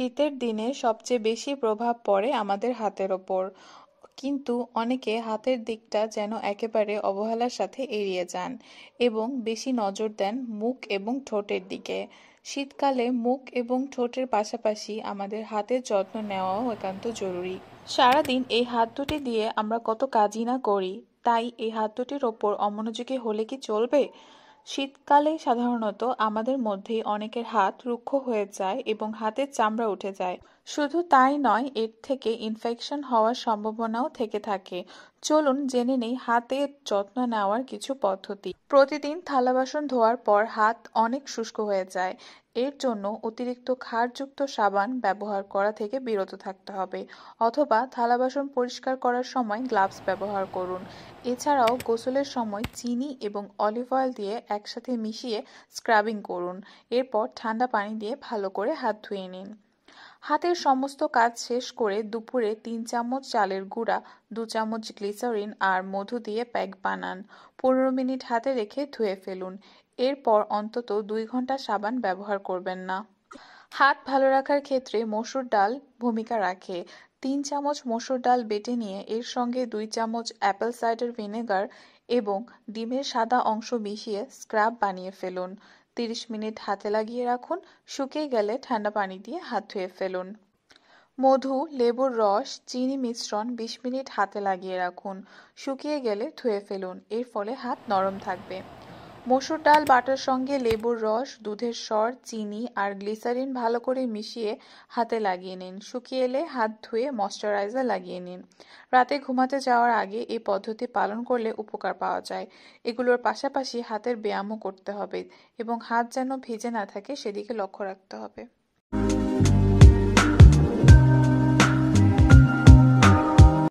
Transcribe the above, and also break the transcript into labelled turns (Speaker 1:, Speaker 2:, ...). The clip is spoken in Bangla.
Speaker 1: শীতের দিনে সবচেয়ে বেশি প্রভাব পড়ে আমাদের হাতের ওপর কিন্তু অনেকে হাতের দিকটা যেন একেবারে অবহেলার সাথে এড়িয়ে যান এবং বেশি নজর দেন মুখ এবং ঠোঁটের দিকে শীতকালে মুখ এবং ঠোঁটের পাশাপাশি আমাদের হাতের যত্ন নেওয়াও একান্ত জরুরি সারাদিন এই হাত দুটি দিয়ে আমরা কত কাজই না করি তাই এই হাত দুটির ওপর অমনোযোগী হলে কি চলবে শীতকালে সাধারণত আমাদের মধ্যেই অনেকের হাত রুক্ষ হয়ে যায় এবং হাতের চামড়া উঠে যায় শুধু তাই নয় এর থেকে ইনফেকশন হওয়ার সম্ভাবনাও থেকে থাকে চলুন জেনে নেই হাতের যত্ন নেওয়ার কিছু পদ্ধতি প্রতিদিন থালা বাসন ধোয়ার পর হাত অনেক শুষ্ক হয়ে যায় এর জন্য অতিরিক্ত ক্ষারযুক্ত সাবান ব্যবহার করা থেকে বিরত থাকতে হবে অথবা থালা বাসন পরিষ্কার করার সময় গ্লাভস ব্যবহার করুন এছাড়াও গোসলের সময় চিনি এবং অলিভ অয়েল দিয়ে একসাথে মিশিয়ে স্ক্রাবিং করুন এরপর ঠান্ডা পানি দিয়ে ভালো করে হাত ধুয়ে নিন হাতের সমস্ত কাজ শেষ করে দুপুরে তিন চামচ চালের গুঁড়া দু চামচ গ্লিসারিন আর মধু দিয়ে প্যাক বানান পনেরো মিনিট হাতে রেখে ধুয়ে ফেলুন এরপর অন্তত দুই ঘন্টা সাবান ব্যবহার করবেন না হাত ভালো রাখার ক্ষেত্রে মসুর ডাল ভূমিকা রাখে তিন চামচ মসুর ডাল বেটে নিয়ে এর সঙ্গে দুই চামচ অ্যাপেল সাইডার ভিনেগার এবং ডিমের সাদা অংশ মিশিয়ে স্ক্রাব বানিয়ে ফেলুন তিরিশ মিনিট হাতে লাগিয়ে রাখুন শুকিয়ে গেলে ঠান্ডা পানি দিয়ে হাত ধুয়ে ফেলুন মধু লেবুর রস চিনি মিশ্রণ ২০ মিনিট হাতে লাগিয়ে রাখুন শুকিয়ে গেলে ধুয়ে ফেলুন এর ফলে হাত নরম থাকবে মসুর ডাল বাটার সঙ্গে লেবুর রস দুধের সর চিনি আর গ্লিসারিন ভালো করে মিশিয়ে হাতে লাগিয়ে নিন শুকিয়ে এলে হাত ধুয়ে ময়শ্চারাইজার লাগিয়ে নিন রাতে ঘুমাতে যাওয়ার আগে এই পদ্ধতি পালন করলে উপকার পাওয়া যায় এগুলোর পাশাপাশি হাতের ব্যায়ামও করতে হবে এবং হাত যেন ভিজে না থাকে সেদিকে লক্ষ্য রাখতে হবে